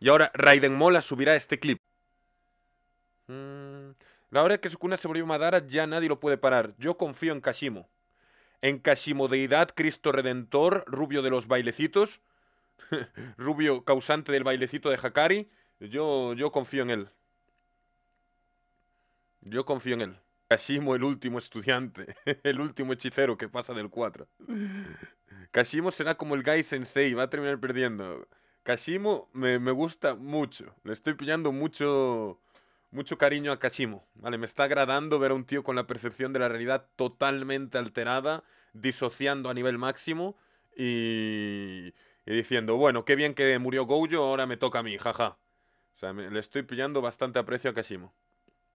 Y ahora Raiden Mola subirá este clip. Mm, la hora que Sukuna se volvió Madara ya nadie lo puede parar. Yo confío en Kashimo. En Kashimo, deidad, Cristo Redentor, rubio de los bailecitos. rubio causante del bailecito de Hakari. Yo, yo confío en él. Yo confío en él. Kashimo, el último estudiante. el último hechicero que pasa del 4. Kashimo será como el Gai Sensei. Va a terminar perdiendo. Kashimo me, gusta mucho. Le estoy pillando mucho, mucho cariño a Kashimo. Vale, me está agradando ver a un tío con la percepción de la realidad totalmente alterada, disociando a nivel máximo y, diciendo, bueno, qué bien que murió Gojo, ahora me toca a mí, jaja. le estoy pillando bastante aprecio a Kashimo.